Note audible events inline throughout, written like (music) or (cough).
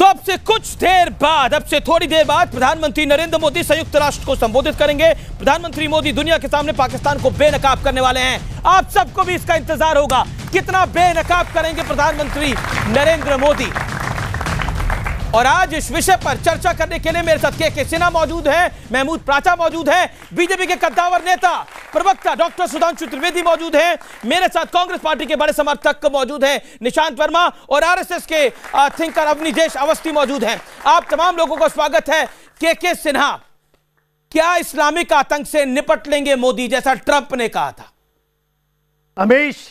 तो अब से कुछ देर बाद अब से थोड़ी देर बाद प्रधानमंत्री नरेंद्र मोदी संयुक्त राष्ट्र को संबोधित करेंगे प्रधानमंत्री मोदी दुनिया के सामने पाकिस्तान को बेनकाब करने वाले हैं आप सबको भी इसका इंतजार होगा कितना बेनकाब करेंगे प्रधानमंत्री नरेंद्र मोदी और आज इस विषय पर चर्चा करने के लिए मेरे साथ के के सिन्हा मौजूद है महमूद प्राचा मौजूद है बीजेपी के कद्दावर नेता प्रवक्ता डॉक्टर सुधांशु त्रिवेदी मौजूद है मेरे साथ कांग्रेस पार्टी के बड़े समर्थक मौजूद है निशांत वर्मा और आरएसएस के थिंकर अवनिजेश अवस्थी मौजूद हैं आप तमाम लोगों का स्वागत है के के सिन्हा क्या इस्लामिक आतंक से निपट लेंगे मोदी जैसा ट्रंप ने कहा था अमीश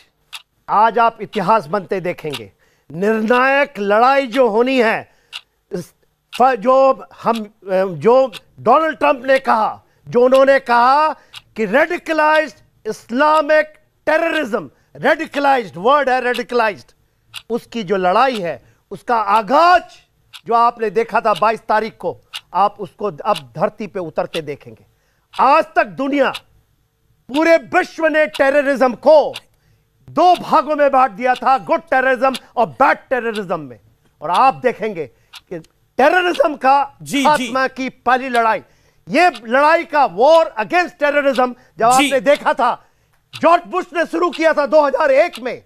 आज आप इतिहास बनते देखेंगे निर्णायक लड़ाई जो होनी है जो हम जो डोनाल्ड ट्रंप ने कहा जो उन्होंने कहा कि radicalise Islamic terrorism radicalise word है रेडिकलाइज उसकी जो लड़ाई है उसका आगाज जो आपने देखा था 22 तारीख को आप उसको अब धरती पे उतरते देखेंगे आज तक दुनिया पूरे विश्व ने टेररिज्म को दो भागों में बांट दिया था गुड टेररिज्म और बैड टेररिज्म में और आप देखेंगे कि टेररिज्म का जी, आत्मा जी. की पहली लड़ाई ये लड़ाई का वॉर अगेंस्ट टेररिज्म जब आपने देखा था जॉर्ज बुश ने शुरू किया था 2001 में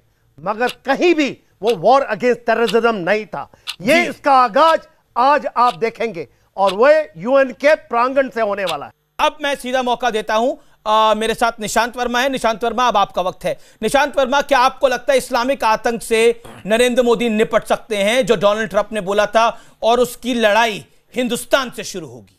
मगर कहीं भी वो वॉर अगेंस्ट टेररिज्म नहीं था ये इसका आगाज आज आप देखेंगे और वह यूएन के प्रांगण से होने वाला है अब मैं सीधा मौका देता हूं आ, मेरे साथ निशांत वर्मा है निशांत वर्मा अब आपका वक्त है निशांत वर्मा क्या आपको लगता है इस्लामिक आतंक से नरेंद्र मोदी निपट सकते हैं जो डोनाल्ड ट्रंप ने बोला था और उसकी लड़ाई हिंदुस्तान से शुरू होगी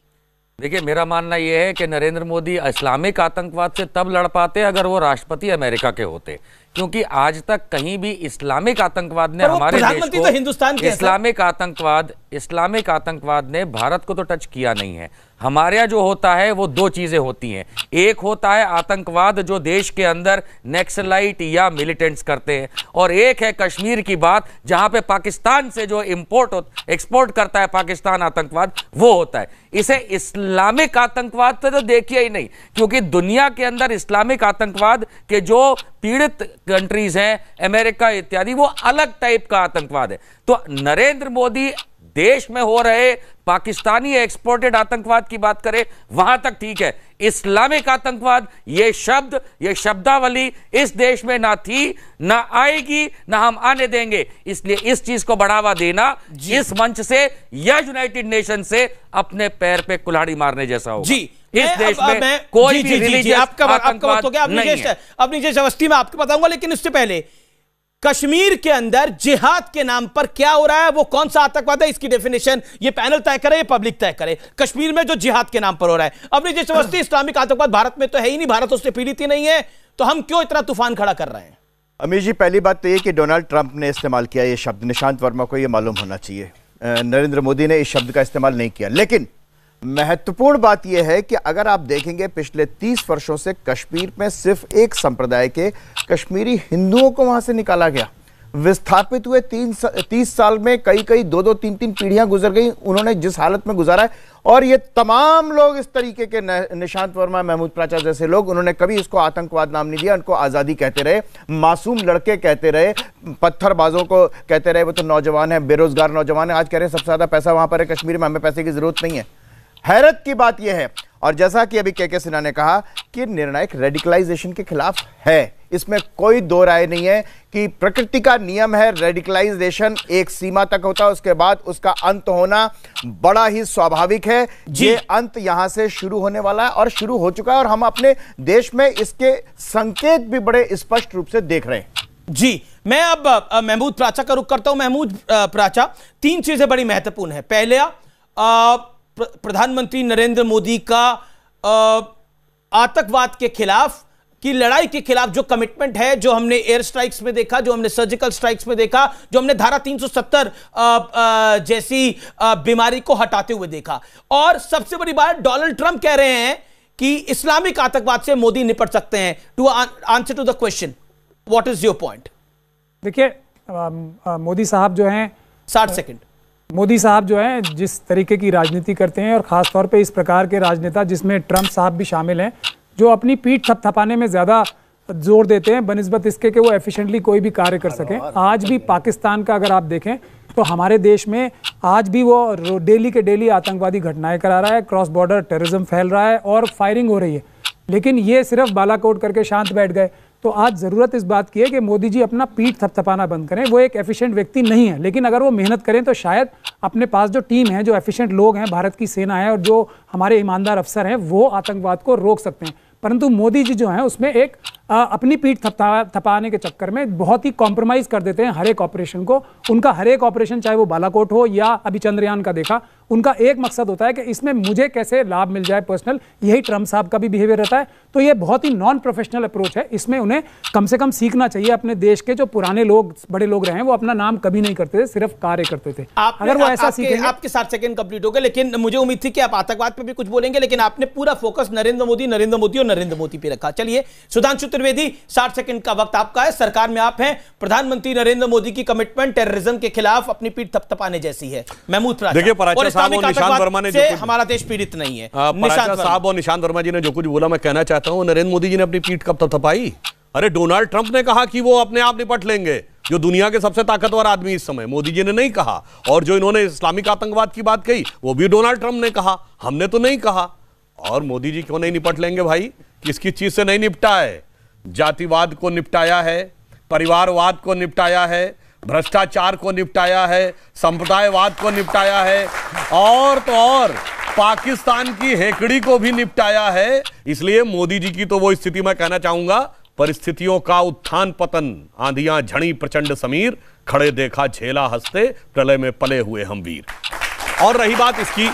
देखिए मेरा मानना यह है कि नरेंद्र मोदी इस्लामिक आतंकवाद से तब लड़ पाते अगर वो राष्ट्रपति अमेरिका के होते क्योंकि आज तक कहीं भी इस्लामिक आतंकवाद ने हमारे देश तो को तो हिंदुस्तान के इस्लामिक आतंकवाद इस्लामिक आतंकवाद ने भारत को तो टच किया नहीं है हमारे यहाँ जो होता है वो दो चीजें होती हैं एक होता है आतंकवाद जो देश के अंदर नेक्सलाइट या मिलिटेंट्स करते हैं और एक है कश्मीर की बात जहां पे पाकिस्तान से जो इंपोर्ट एक्सपोर्ट करता है पाकिस्तान आतंकवाद वो होता है इसे इस्लामिक आतंकवाद तो देखिए ही नहीं क्योंकि दुनिया के अंदर इस्लामिक आतंकवाद के जो पीड़ित कंट्रीज हैं अमेरिका इत्यादि वो अलग टाइप का आतंकवाद है तो नरेंद्र मोदी देश में हो रहे पाकिस्तानी एक्सपोर्टेड आतंकवाद की बात करें वहां तक ठीक है इस्लामिक आतंकवाद ये शब्द ये शब्दावली इस देश में ना थी ना आएगी ना हम आने देंगे इसलिए इस चीज को बढ़ावा देना इस मंच से या यूनाइटेड नेशन से अपने पैर पे कुल्हाड़ी मारने जैसा हो जी इस देश में कोई जी, भी जी, जी, जी, आपका आपका हो गया अब नीचे अवस्थी में आपको बताऊंगा लेकिन उससे पहले कश्मीर के अंदर जिहाद के नाम पर क्या हो रहा है वो कौन सा आतंकवाद है इसकी डेफिनेशन ये पैनल तय करे ये पब्लिक तय करे कश्मीर में जो जिहाद के नाम पर हो रहा है अपनी जिस समझती (clears throat) इस्लामिक आतंकवाद भारत में तो है ही नहीं भारत उससे पीड़ित ही नहीं है तो हम क्यों इतना तूफान खड़ा कर रहे हैं अमीर जी पहली बात तो ये कि डोनाल्ड ट्रंप ने इस्तेमाल किया ये शब्द निशांत वर्मा को ये मालूम होना चाहिए नरेंद्र मोदी ने इस शब्द का इस्तेमाल नहीं किया लेकिन महत्वपूर्ण बात यह है कि अगर आप देखेंगे पिछले तीस वर्षों से कश्मीर में सिर्फ एक संप्रदाय के कश्मीरी हिंदुओं को वहां से निकाला गया विस्थापित हुए तीन सा, तीस साल में कई कई दो दो तीन तीन पीढ़ियां गुजर गई उन्होंने जिस हालत में गुजारा है और ये तमाम लोग इस तरीके के निशांत वर्मा महमूद प्राचा जैसे लोग उन्होंने कभी इसको आतंकवाद नाम नहीं दिया उनको आज़ादी कहते रहे मासूम लड़के कहते रहे पत्थरबाजों को कहते रहे वो तो नौजवान है बेरोजगार नौजवान है आज कह रहे हैं सबसे ज़्यादा पैसा वहाँ पर है कश्मीर में हमें पैसे की ज़रूरत नहीं है हैरत की बात यह है और जैसा कि अभी के के सिन्हा ने कहा कि निर्णायक रेडिकलाइजेशन के खिलाफ है इसमें कोई दो राय नहीं है कि प्रकृति का नियम है रेडिकलाइजेशन एक सीमा तक होता है उसके बाद उसका अंत होना बड़ा ही स्वाभाविक है ये अंत यहां से शुरू होने वाला है और शुरू हो चुका है और हम अपने देश में इसके संकेत भी बड़े स्पष्ट रूप से देख रहे हैं जी मैं अब महमूद प्राचा का रुख करता हूं महमूद प्राचा तीन चीजें बड़ी महत्वपूर्ण है पहले आ, प्रधानमंत्री नरेंद्र मोदी का आतंकवाद के खिलाफ की लड़ाई के खिलाफ जो कमिटमेंट है जो हमने एयर स्ट्राइक्स में देखा जो हमने सर्जिकल स्ट्राइक्स में देखा जो हमने धारा 370 जैसी बीमारी को हटाते हुए देखा और सबसे बड़ी बात डोनाल्ड ट्रंप कह रहे हैं कि इस्लामिक आतंकवाद से मोदी निपट सकते हैं to answer to the question what is your point देखिए मोदी साहब जो हैं साठ सेकेंड मोदी साहब जो हैं जिस तरीके की राजनीति करते हैं और ख़ासतौर पे इस प्रकार के राजनेता जिसमें ट्रंप साहब भी शामिल हैं जो अपनी पीठ थपथपाने में ज़्यादा जोर देते हैं बनस्बत इसके कि वो एफिशिएंटली कोई भी कार्य कर सकें आज भी पाकिस्तान का अगर आप देखें तो हमारे देश में आज भी वो डेली के डेली आतंकवादी घटनाएं करा रहा है क्रॉस बॉर्डर टेररिज्म फैल रहा है और फायरिंग हो रही है लेकिन ये सिर्फ बालाकोट करके शांत बैठ गए तो आज ज़रूरत इस बात की है कि मोदी जी अपना पीठ थपथपाना बंद करें वो एक एफिशिएंट व्यक्ति नहीं है लेकिन अगर वो मेहनत करें तो शायद अपने पास जो टीम है जो एफिशिएंट लोग हैं भारत की सेना है और जो हमारे ईमानदार अफसर हैं वो आतंकवाद को रोक सकते हैं परंतु मोदी जी जो हैं उसमें एक आ, अपनी पीठ थपा थपाने के चक्कर में बहुत ही कॉम्प्रोमाइज़ कर देते हैं हर एक ऑपरेशन को उनका हर एक ऑपरेशन चाहे वो बालाकोट हो या अभी चंद्रयान का देखा उनका एक मकसद होता है कि इसमें मुझे कैसे लाभ मिल जाए पर्सनल यही ट्रंप साहब का भी बिहेवियर रहता है तो ये बहुत ही नॉन प्रोफेशनल अप्रोच है इसमें उन्हें कम से कम सीखना चाहिए अपने देश के जो पुराने लोग बड़े लोग रहे हैं वो अपना नाम कभी नहीं करते थे सिर्फ कार्य करते थे अगर वो ऐसा सीखे आपके साथ सेकेंड कंप्लीट हो गए लेकिन मुझे उम्मीद थी कि आप आतंकवाद पर भी कुछ बोलेंगे लेकिन आपने पूरा फोकस नरेंद्र मोदी नरेंद्र मोदी और नरेंद्र मोदी पे रखा चलिए सुधांशु त्रिवेदी साठ सेकंड का वक्त आपका है सरकार में आप हैं प्रधानमंत्री नरेंद्र मोदी की कमिटमेंट टेररिज्म के खिलाफ अपनी पीठ थपथपाने जैसी है महमूद देखिए हमारा देश पीड़ित नहीं है साहब और निशांत वर्मा जी ने जो कुछ बोला मैं कहना चाहता हूँ नरेंद्र मोदी जी ने अपनी पीठ कब थपथपाई अरे डोनाल्ड ट्रंप ने कहा कि वो अपने आप निपट लेंगे जो दुनिया के सबसे ताकतवर आदमी इस समय मोदी जी ने नहीं कहा और जो इन्होंने इस्लामिक आतंकवाद की बात कही वो भी डोनाल्ड ट्रंप ने कहा हमने तो नहीं कहा और मोदी जी क्यों नहीं निपट लेंगे भाई किसकी चीज से नहीं निपटा है जातिवाद को निपटाया है परिवारवाद को निपटाया है भ्रष्टाचार को निपटाया है संप्रदायवाद को निपटाया है और तो और पाकिस्तान की हेकड़ी को भी निपटाया है इसलिए मोदी जी की तो वो स्थिति में कहना चाहूंगा परिस्थितियों का उत्थान पतन आंधिया झड़ी प्रचंड समीर खड़े देखा झेला हंसते प्रलय में पले हुए हम वीर और रही बात इसकी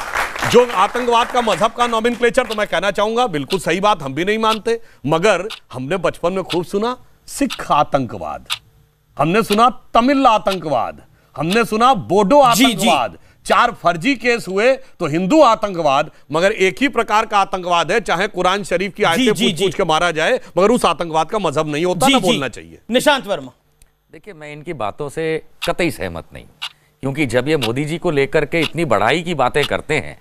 जो आतंकवाद का मजहब का नॉमिन तो मैं कहना चाहूंगा बिल्कुल सही बात हम भी नहीं मानते मगर हमने बचपन में खूब सुना सिख आतंकवाद हमने सुना तमिल आतंकवाद हमने सुना बोडो आतंकवाद चार फर्जी केस हुए तो हिंदू आतंकवाद मगर एक ही प्रकार का आतंकवाद है चाहे कुरान शरीफ की आयतें पूछ पूछ के मारा जाए मगर उस आतंकवाद का मजहब नहीं होता जी, ना बोलना चाहिए निशांत वर्मा देखिए मैं इनकी बातों से कतई सहमत नहीं क्योंकि जब ये मोदी जी को लेकर के इतनी बढ़ाई की बातें करते हैं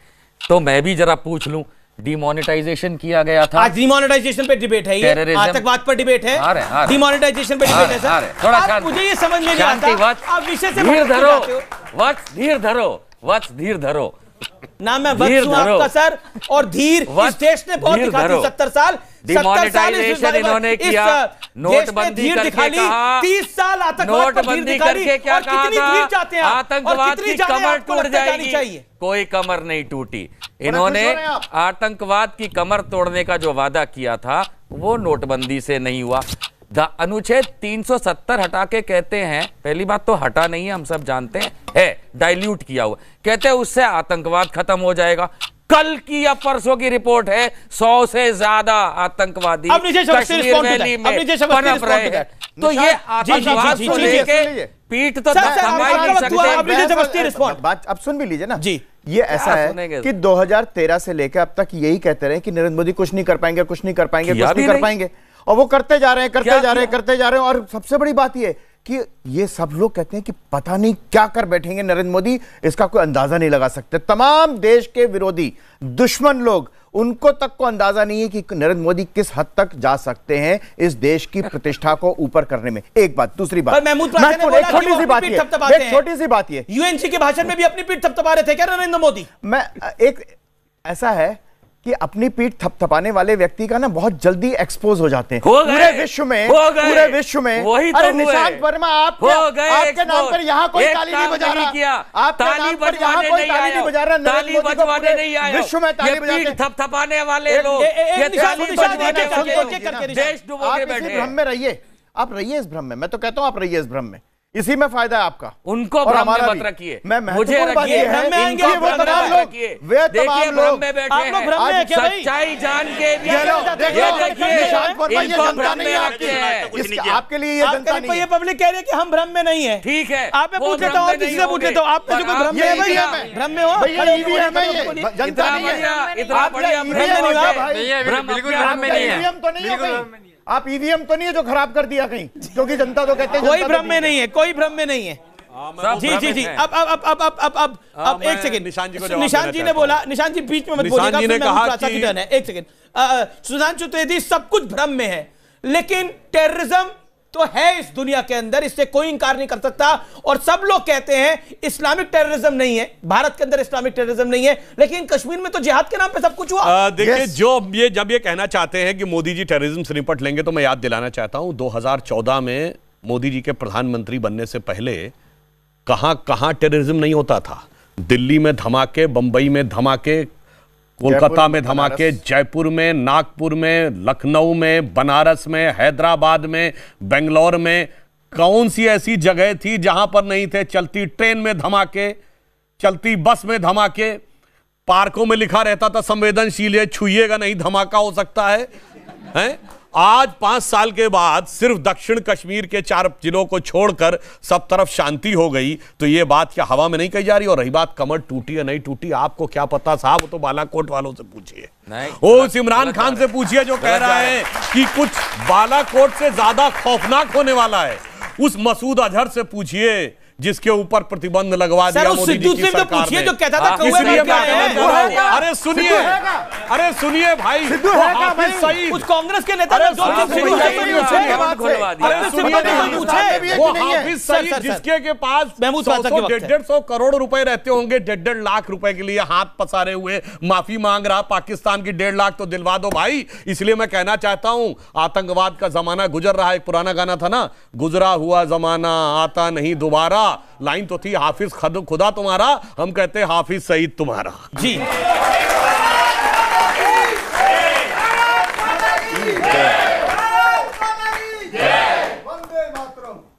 तो मैं भी जरा पूछ लूं डिमोनेटाइजेशन किया गया था आज डिमोनेटाइजेशन पे डिबेट है ये आतंकवाद पर डिबेट है डिमोनेटाइजेशन पे डिबेट है सर थोड़ा मुझे ये समझ में नहीं आता आप विषय से धीर धरो वत्स धीर धरो वत्स धीर धरो ना मैं वक्त हूं आपका सर और धीर इस देश ने बहुत दिखा दी सत्तर साल डिमोनेटाइजेशन इन्होंने किया नोटबंदी करके कहा तीस साल नोटबंदी करके क्या कहा था आतंकवाद की कमर टूट जाएगी कोई कमर नहीं टूटी इन्होंने आतंकवाद की कमर तोड़ने का जो वादा किया था वो नोटबंदी से नहीं हुआ अनुच्छेद 370 हटा के कहते हैं पहली बात तो हटा नहीं है हम सब जानते हैं है डाइल्यूट किया हुआ कहते हैं उससे आतंकवाद खत्म हो जाएगा कल की या परसों की रिपोर्ट है सौ से ज्यादा आतंकवादी कश्मीर में तो ये पीठ तो बात अब सुन भी लीजिए ना जी ये ऐसा है कि 2013 से लेकर अब तक यही कहते रहे कि नरेंद्र मोदी कुछ नहीं कर पाएंगे कुछ नहीं कर पाएंगे कुछ नहीं कर पाएंगे और वो करते जा रहे हैं करते जा रहे हैं करते जा रहे हैं और सबसे बड़ी बात ये कि ये सब लोग कहते हैं कि पता नहीं क्या कर बैठेंगे नरेंद्र मोदी इसका कोई अंदाजा नहीं लगा सकते तमाम देश के विरोधी दुश्मन लोग उनको तक को अंदाजा नहीं है कि नरेंद्र मोदी किस हद तक जा सकते हैं इस देश की प्रतिष्ठा को ऊपर करने में एक बात दूसरी बात महमूद छोटी सी बात छोटी सी बात यह यूएनसी के भाषण में भी अपनी पीठ थपथपा रहे थे क्या नरेंद्र मोदी मैं एक ऐसा है कि अपनी पीठ थपथपाने वाले व्यक्ति का ना बहुत जल्दी एक्सपोज हो जाते हैं पूरे विश्व में पूरे विश्व में वही तो निशांत वर्मा आप आपके नाम पर यहाँ कोई ताली नहीं बजा रहा किया आपके नाम पर यहाँ कोई ताली नहीं बजा रहा ताली बजवाने नहीं आए विश्व में ताली बजा पीठ थपथपाने वाले लोग ये ताली बजवाने करके देश डूबोगे बैठे भ्रम में रहिए आप रहिए इस भ्रम में मैं तो कहता हूँ आप रहिए इस भ्रम में इसी में फायदा है आपका उनको मत रखिए मैं मुझे सच्चाई जान के तो आपके लिए ये जनता पब्लिक कह रही है कि हम भ्रम में नहीं है ठीक है आप पूछे तो और किसी से पूछे तो आप हाँ, भ्रम में भ्रम में हो जनता बिल्कुल तो भ्रम में नहीं है आप ईवीएम e तो नहीं है जो खराब कर दिया कहीं क्योंकि जनता तो कहते हैं कोई तो भ्रम में नहीं है कोई भ्रम में नहीं है हाँ, तो जी जी जी अब अब अब अब अब अब अब हाँ, अब एक सेकंड निशान जी को निशान जी ने बोला निशान जी बीच में मत बोलिएगा फिर मैं एक सेकंड सुधांशु त्रिवेदी सब कुछ भ्रम में है लेकिन टेररिज्म तो है इस दुनिया के अंदर इससे कोई इंकार नहीं कर सकता और सब लोग कहते हैं इस्लामिक टेररिज्म नहीं है भारत के अंदर इस्लामिक टेररिज्म नहीं है लेकिन कश्मीर में तो जिहाद के नाम पे सब कुछ हुआ देखिए yes. जो ये जब ये कहना चाहते हैं कि मोदी जी टेररिज्म से निपट लेंगे तो मैं याद दिलाना चाहता हूं 2014 में मोदी जी के प्रधानमंत्री बनने से पहले कहां कहां टेररिज्म नहीं होता था दिल्ली में धमाके बंबई में धमाके कोलकाता में धमाके जयपुर में नागपुर में लखनऊ में बनारस में हैदराबाद में बेंगलोर में कौन सी ऐसी जगह थी जहां पर नहीं थे चलती ट्रेन में धमाके चलती बस में धमाके पार्कों में लिखा रहता था संवेदनशील है छुइएगा नहीं धमाका हो सकता है हैं आज पांच साल के बाद सिर्फ दक्षिण कश्मीर के चार जिलों को छोड़कर सब तरफ शांति हो गई तो ये बात क्या हवा में नहीं कही जा रही और रही बात कमर टूटी या नहीं टूटी आपको क्या पता साहब तो बालाकोट वालों से पूछिए वो उस इमरान खान से पूछिए जो कह रहा है कि कुछ बालाकोट से ज्यादा खौफनाक होने वाला है उस मसूद अजहर से पूछिए जिसके ऊपर प्रतिबंध लगवा दिया मोदी जी की तो सरकार ने जो कहता था हाँ, इसलिए अरे सुनिए अरे सुनिए भाई सही उस कांग्रेस के नेता ने अरे तो तो वो हाफिज सईद जिसके के पास अच्छा डेढ़ डेढ़ सौ करोड़ रुपए रहते होंगे डेढ़ डेढ़ लाख रुपए के लिए हाथ पसारे हुए माफी मांग रहा पाकिस्तान की डेढ़ लाख तो दिलवा दो भाई इसलिए मैं कहना चाहता हूं आतंकवाद का जमाना गुजर रहा एक पुराना गाना था ना गुजरा हुआ जमाना आता नहीं दोबारा लाइन तो थी हाफिज खद खुदा तुम्हारा हम कहते हाफिज सईद तुम्हारा जी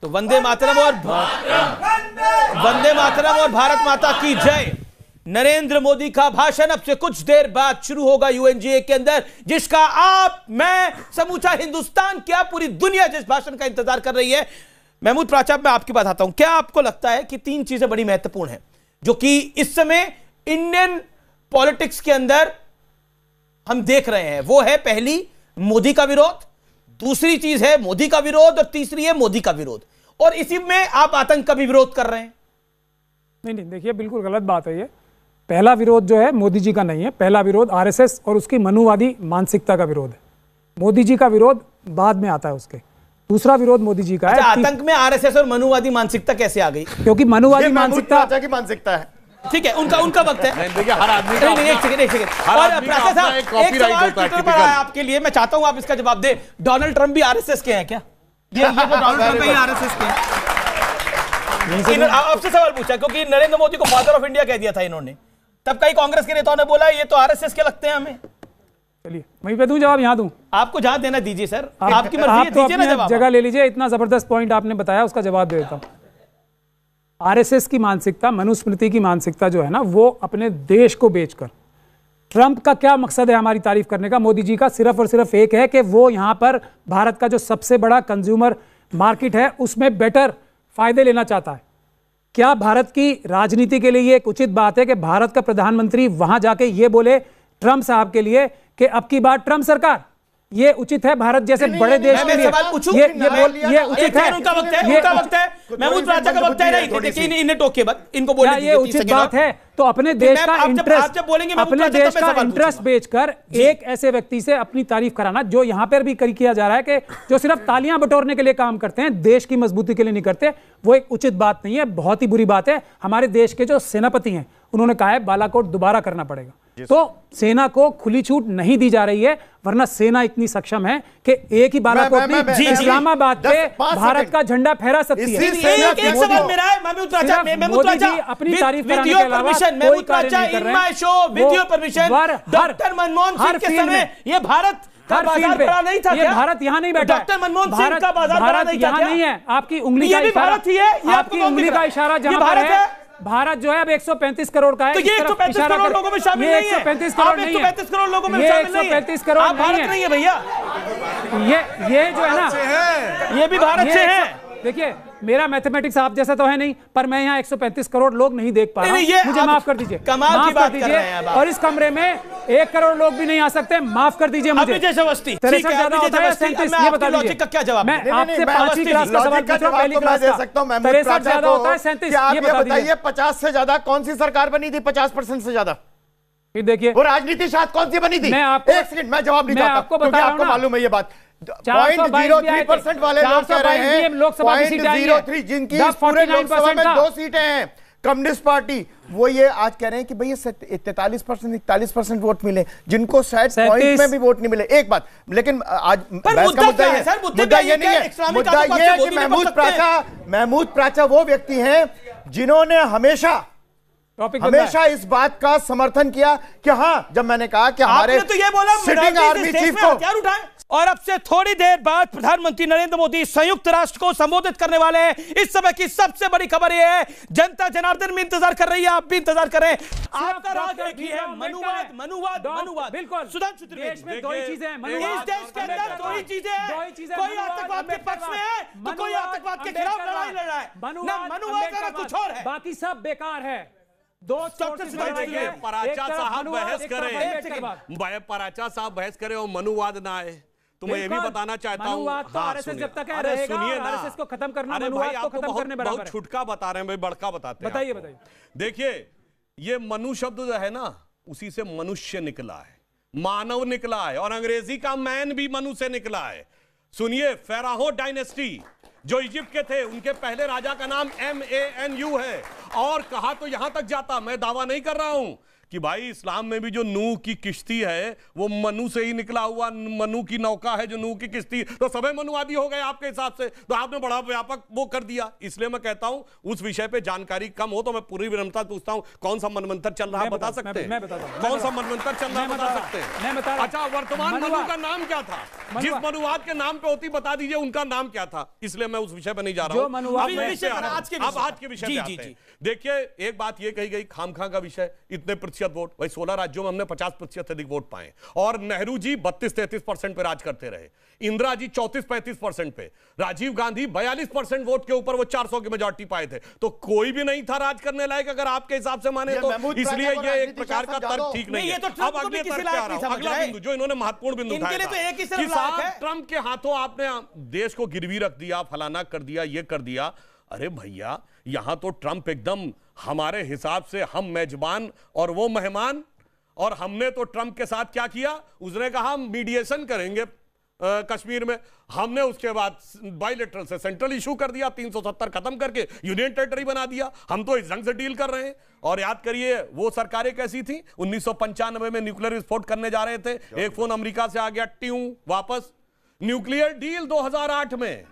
तो वंदे मातरम और वंदे मातरम और भारत माता की जय नरेंद्र मोदी का भाषण अब से कुछ देर बाद शुरू होगा यूएनजीए के अंदर जिसका आप मैं समूचा हिंदुस्तान क्या पूरी दुनिया जिस भाषण का इंतजार कर रही है महमूद प्राचाब मैं आपकी बात आता हूं क्या आपको लगता है कि तीन चीजें बड़ी महत्वपूर्ण हैं जो कि इस समय इंडियन पॉलिटिक्स के अंदर हम देख रहे हैं वो है पहली मोदी का विरोध दूसरी चीज है मोदी का विरोध और तीसरी है मोदी का विरोध और इसी में आप आतंक का भी विरोध कर रहे हैं नहीं नहीं देखिए बिल्कुल गलत बात है ये पहला विरोध जो है मोदी जी का नहीं है पहला विरोध आरएसएस और उसकी मनुवादी मानसिकता का विरोध है मोदी जी का विरोध बाद में आता है उसके दूसरा विरोध मोदी जी का है अच्छा, आतंक में आरएसएस और मनुवादी मानसिकता कैसे आ गई क्योंकि मनुवादी मानसिकता की मानसिकता है ठीक है उनका उनका वक्त है आपके लिए मैं चाहता हूँ आप इसका जवाब दे डोनाल्ड ट्रंप भी आरएसएस के हैं क्या तो आपसे सवाल पूछा क्योंकि नरेंद्र मोदी को फादर ऑफ इंडिया कह दिया था इन्होंने तब कई कांग्रेस के नेताओं ने बोला ये तो आरएसएस के लगते हैं हमें चलिए वहीं पे दूं जवाब यहाँ दूं आपको जहाँ देना दीजिए सर आप, आपकी मर्जी तो दीजिए ना जगह ले लीजिए इतना जबरदस्त पॉइंट आपने बताया उसका जवाब दे देता हूँ आर की मानसिकता मनुस्मृति की मानसिकता जो है ना वो अपने देश को बेचकर ट्रंप का क्या मकसद है हमारी तारीफ करने का मोदी जी का सिर्फ और सिर्फ एक है कि वो यहाँ पर भारत का जो सबसे बड़ा कंज्यूमर मार्केट है उसमें बेटर फायदे लेना चाहता है क्या भारत की राजनीति के लिए एक उचित बात है कि भारत का प्रधानमंत्री वहां जाके ये बोले ट्रंप साहब के लिए कि अब की बार ट्रंप सरकार ये उचित है भारत जैसे बड़े देश के लिए ये ये बोल ये उचित है उनका वक्त है उनका वक्त है मैं उस राजा का वक्त है नहीं देखिए इन्हें टोके बस इनको बोलने ये उचित बात है तो अपने देश का इंटरेस्ट अपने देश का इंटरेस्ट बेचकर एक ऐसे व्यक्ति से अपनी तारीफ कराना जो यहाँ पर भी किया जा रहा है कि जो सिर्फ तालियां बटोरने के लिए काम करते हैं देश की मजबूती के लिए नहीं करते वो एक उचित बात नहीं है बहुत ही बुरी बात है हमारे देश के जो सेनापति हैं उन्होंने कहा है बालाकोट दोबारा करना पड़ेगा तो सेना को खुली छूट नहीं दी जा रही है वरना सेना इतनी सक्षम है कि एक ही बालाकोट में इस्लामाबाद पे भारत का झंडा फहरा सकती है एक एक सवाल मेरा है अपनी तारीफ के अलावा show permission doctor Manmohan Singh के समय ये भारत नहीं था ये भारत यहाँ नहीं बैठा डॉक्टर मनमोहन सिंह का बाजार यहाँ नहीं है आपकी उंगली का इशारा आपकी उंगली का इशारा जहाँ है भारत जो है अब 135 करोड़ का है तो ये 135 करोड़ कर... लोगों में शामिल नहीं है 135 करोड़ नहीं है 135 करोड़ लोगों में शामिल नहीं है 135 करोड़ भारत नहीं है भैया ये ये जो है ना ये भी भारत से है देखिए मेरा मैथमेटिक्स आप जैसा तो है नहीं पर मैं यहाँ 135 करोड़ लोग नहीं देख पा रहा हूँ मुझे माफ कर दीजिए कमाल की बात कर रहे हैं और इस कमरे में एक करोड़ लोग भी नहीं आ सकते माफ कर दीजिए मुझे पचास से ज्यादा कौन सी सरकार बनी थी पचास परसेंट से ज्यादा फिर देखिए वो राजनीति साथ कौन सी बनी थी मैं आपको एक सेकंड मैं जवाब नहीं मैं आपको बता आपको मालूम है ये बात पॉइंट परसेंट वाले लोग कह रहे हैं लोकसभा की सीटें जीरो थ्री जिनकी पूरे लोकसभा में दो सीटें हैं कम्युनिस्ट पार्टी वो ये आज कह रहे हैं कि भैया तैतालीस परसेंट इकतालीस परसेंट वोट मिले जिनको शायद पॉइंट में भी वोट नहीं मिले एक बात लेकिन आज बहस का मुद्दा ये मुद्दा ये नहीं है मुद्दा ये है कि महमूद प्राचा महमूद प्राचा वो व्यक्ति हैं जिन्होंने हमेशा टॉपिक हमेशा इस बात का समर्थन किया कि हाँ जब मैंने कहा कि हमारे तो ये बोला सिटिंग आर्मी चीफ को उठाए और अब से थोड़ी देर बाद प्रधानमंत्री नरेंद्र मोदी संयुक्त राष्ट्र को संबोधित करने वाले हैं इस समय की सबसे बड़ी खबर यह है जनता जनार्दन में इंतजार कर रही है आप भी इंतजार कर रहे हैं आपका है मनुवाद मनुवाद मनुवाद बिल्कुल कोई आतंकवाद के तो कोई आतंकवाद के खिलाफ लड़ाई लड़ रहा कुछ और है बाकी सब बेकार है दो पराचा साहब बहस करें पराचा साहब बहस और मनुवाद ना आए तो मैं ये भी बताना चाहता हूँ तो हाँ, सुनिए ना खत्म करना अरे भाई आपको तो बहुत, बहुत छुटका बता रहे हैं भाई बड़का बताते हैं बताइए बताइए देखिए ये मनु शब्द जो है ना उसी से मनुष्य निकला है मानव निकला है और अंग्रेजी का मैन भी मनु से निकला है सुनिए फेराहो डायनेस्टी जो इजिप्ट के थे उनके पहले राजा का नाम एम ए एन यू है और कहा तो यहां तक जाता मैं दावा नहीं कर रहा हूं कि भाई इस्लाम में भी जो नूह की किश्ती है वो मनु से ही निकला हुआ मनु की नौका है जो नूह की किश्ती तो सभी मनुवादी हो गए आपके हिसाब से तो आपने बड़ा व्यापक वो कर दिया इसलिए मैं कहता हूं उस विषय पे जानकारी कम हो तो मैं पूरी विनम्रता पूछता हूं कौन सा मनमंत्र चल रहा है बता सकते हैं कौन सा मनमंत्र चल रहा है बता सकते हैं अच्छा वर्तमान मनु का नाम क्या था जिस मनुवाद के नाम पे होती बता दीजिए उनका नाम क्या था इसलिए मैं उस विषय पर नहीं जा रहा हूँ देखिए एक बात यह कही गई खामखा का विषय इतने प्रतिशत प्रतिशत वोट भाई सोलह राज्यों में हमने पचास प्रतिशत अधिक वोट पाए और नेहरू जी बत्तीस तैतीस परसेंट पे राज करते रहे इंदिरा जी चौतीस पैंतीस परसेंट पे राजीव गांधी बयालीस परसेंट वोट के ऊपर वो चार सौ की मेजोरिटी पाए थे तो कोई भी नहीं था राज करने लायक अगर आपके हिसाब से माने तो इसलिए ये एक प्रकार का तर्क ठीक नहीं है तो अब अगले अगला बिंदु जो इन्होंने महत्वपूर्ण बिंदु ट्रंप तो के हाथों आपने देश को गिरवी रख दिया फलाना कर दिया ये कर दिया अरे भैया यहां तो ट्रंप एकदम हमारे हिसाब से हम मेजबान और वो मेहमान और हमने तो ट्रंप के साथ क्या किया उसने कहा हम मीडिएशन करेंगे आ, कश्मीर में हमने उसके बाद बाइलेटरल से सेंट्रल इशू कर दिया 370 खत्म करके यूनियन टेरिटरी बना दिया हम तो इस ढंग से डील कर रहे हैं और याद करिए वो सरकारें कैसी थी उन्नीस में न्यूक्लियर विस्फोट करने जा रहे थे एक फोन अमेरिका से आ गया ट्यू वापस न्यूक्लियर डील 2008 में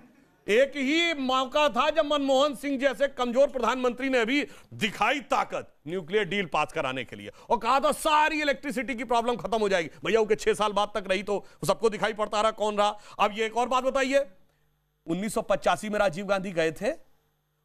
एक ही मौका था जब मनमोहन सिंह जैसे कमजोर प्रधानमंत्री ने अभी दिखाई ताकत न्यूक्लियर डील पास कराने के लिए और कहा था सारी इलेक्ट्रिसिटी की प्रॉब्लम खत्म हो जाएगी भैया उनके छह साल बाद तक रही तो सबको दिखाई पड़ता रहा कौन रहा अब ये एक और बात बताइए उन्नीस में राजीव गांधी गए थे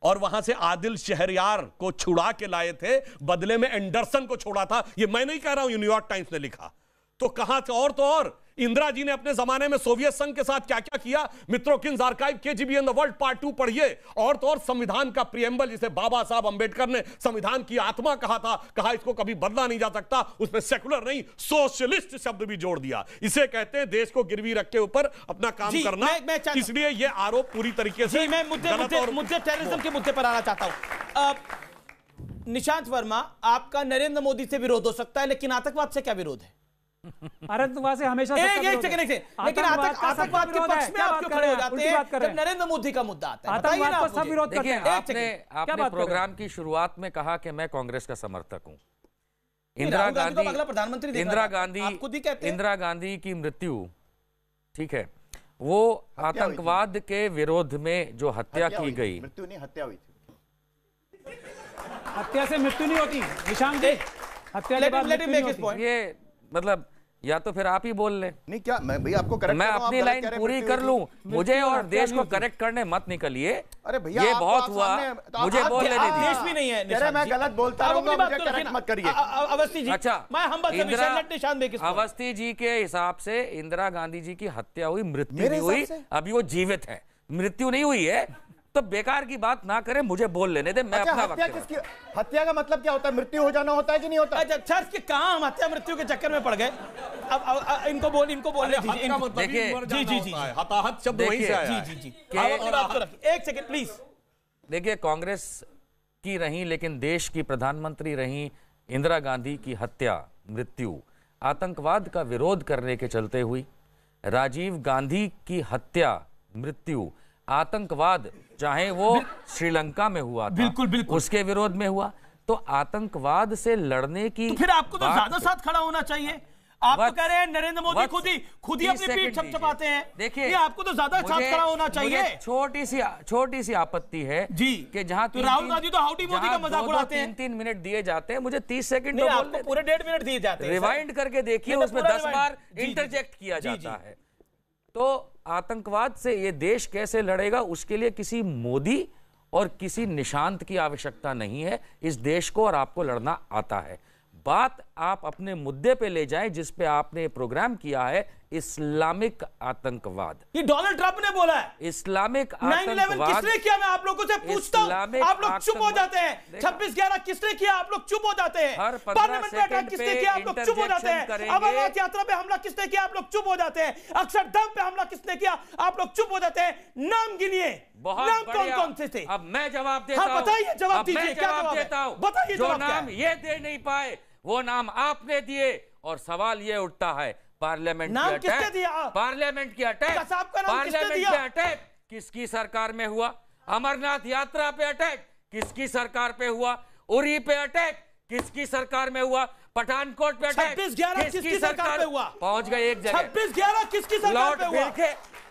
और वहां से आदिल शहरियार को छुड़ा के लाए थे बदले में एंडरसन को छोड़ा था ये मैं नहीं कह रहा हूं न्यूयॉर्क टाइम्स ने लिखा तो कहा और तो और इंदिरा जी ने अपने जमाने में सोवियत संघ के साथ क्या क्या किया मित्रों किन्स आर्काइव के GB in the world part two पढ़िए और तो और संविधान का प्रियम्बल जिसे बाबा साहब अंबेडकर ने संविधान की आत्मा कहा था कहा इसको कभी बदला नहीं जा सकता उसमें सेकुलर नहीं सोशलिस्ट शब्द भी जोड़ दिया इसे कहते हैं देश को गिरवी रख के ऊपर अपना काम करना इसलिए यह आरोप पूरी तरीके से मैं मुझे टेररिज्म के मुद्दे पर आना चाहता हूं निशांत वर्मा आपका नरेंद्र मोदी से विरोध हो सकता है लेकिन आतंकवाद से क्या विरोध है से हमेशा एक एक लेकिन आतंकवाद के पक्ष में आप क्यों खड़े हो जाते हैं जब नरेंद्र मोदी का मुद्दा आता है सब विरोध करते हैं आपने प्रोग्राम की शुरुआत में कहा कि मैं कांग्रेस का समर्थक हूं इंदिरा गांधी अगला प्रधानमंत्री इंदिरा गांधी इंदिरा गांधी की मृत्यु ठीक है वो आतंकवाद के विरोध में जो हत्या की गई मृत्यु नहीं हत्या हुई थी हत्या से मृत्यु नहीं होती निशान हत्या मतलब या तो फिर आप ही बोल लें नहीं क्या मैं भाई आपको करेक्ट मैं अपनी लाइन पूरी कर तो लूं मुझे और देश को करेक्ट करने मत निकलिए अरे भैया ये तो बहुत हुआ तो मुझे बोल लेने देश भी नहीं है मैं गलत बोलता हूँ मत करिए अवस्थी जी अच्छा मैं हम इंदिरा अवस्थी जी के हिसाब से इंदिरा गांधी जी की हत्या हुई मृत्यु हुई अभी वो जीवित है मृत्यु नहीं हुई है तो बेकार की बात ना करें मुझे बोल लेने दे मैं अच्छा, अपना हत्या किसकी हत्या का मतलब क्या होता है मृत्यु हो जाना होता है कि नहीं होता अच्छा अच्छा इसके कहाँ हम हत्या मृत्यु के चक्कर में पड़ गए अब आ, आ, इनको बोल इनको बोलने मतलब दीजिए जी जी जी हताहत शब्द वहीं से आया जी जी जी एक सेकेंड प्लीज देखिए कांग्रेस की रही लेकिन देश की प्रधानमंत्री रही इंदिरा गांधी की हत्या मृत्यु आतंकवाद का विरोध करने के चलते हुई राजीव गांधी की हत्या मृत्यु आतंकवाद चाहे वो श्रीलंका में हुआ था बिल्कुल बिल्कुल उसके विरोध में हुआ तो आतंकवाद से लड़ने की तो फिर आपको तो ज्यादा साथ खड़ा होना चाहिए आप तो कह रहे हैं नरेंद्र मोदी खुद ही खुद ही अपनी पीठ छपछपाते हैं देखिए आपको तो ज्यादा साथ खड़ा होना चाहिए छोटी सी छोटी सी आपत्ति है जी कि जहाँ तो राहुल गांधी तो हाउडी मोदी का मजाक उड़ाते हैं तीन तीन मिनट दिए जाते हैं मुझे तीस सेकंड तो पूरे डेढ़ मिनट दिए जाते हैं रिवाइंड करके देखिए तो उसमें दस बार इंटरजेक्ट किया जाता है तो आतंकवाद से ये देश कैसे लड़ेगा उसके लिए किसी मोदी और किसी निशांत की आवश्यकता नहीं है इस देश को और आपको लड़ना आता है बात आप अपने मुद्दे पे ले जाएं जिस पे आपने प्रोग्राम किया है इस्लामिक आतंकवाद ये डोनाल्ड ट्रंप ने बोला है इस्लामिक आतंकवाद किसने किया मैं आप लोगों से पूछता हूं आप लोग चुप हो जाते हैं छब्बीस ग्यारह किसने किया आप लोग चुप हो जाते हैं पार्लियामेंट में अटैक किसने किया आप लोग चुप हो जाते हैं अमरनाथ यात्रा पे हमला किसने किया आप लोग चुप हो जाते हैं अक्षरधाम पे हमला किसने किया आप लोग चुप हो जाते हैं नाम गिनिए नाम कौन कौन से थे अब मैं जवाब हाँ, देता हूँ बताइए जवाब दीजिए क्या जवाब देता हूँ बताइए जो नाम ये दे नहीं पाए वो नाम आपने दिए और सवाल ये उठता है पार्लियामेंट नाम किसने दिया पार्लियामेंट की अटैक पार्लियामेंट की अटैक किसकी सरकार में हुआ अमरनाथ यात्रा पे अटैक किसकी सरकार पे हुआ उरी पे अटैक किसकी सरकार में हुआ पठानकोट पे अटैक किसकी सरकार में हुआ पहुंच गए एक जगह छब्बीस ग्यारह किसकी सरकार में हुआ